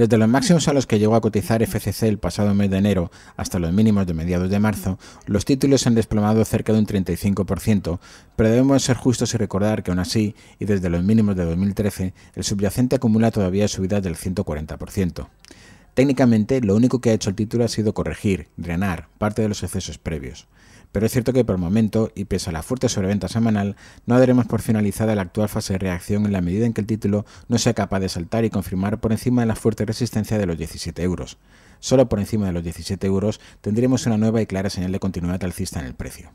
Desde los máximos a los que llegó a cotizar FCC el pasado mes de enero hasta los mínimos de mediados de marzo, los títulos han desplomado cerca de un 35%, pero debemos ser justos y recordar que aún así, y desde los mínimos de 2013, el subyacente acumula todavía subidas del 140%. Técnicamente, lo único que ha hecho el título ha sido corregir, drenar parte de los excesos previos. Pero es cierto que por el momento, y pese a la fuerte sobreventa semanal, no daremos por finalizada la actual fase de reacción en la medida en que el título no sea capaz de saltar y confirmar por encima de la fuerte resistencia de los 17 euros. Solo por encima de los 17 euros tendremos una nueva y clara señal de continuidad alcista en el precio.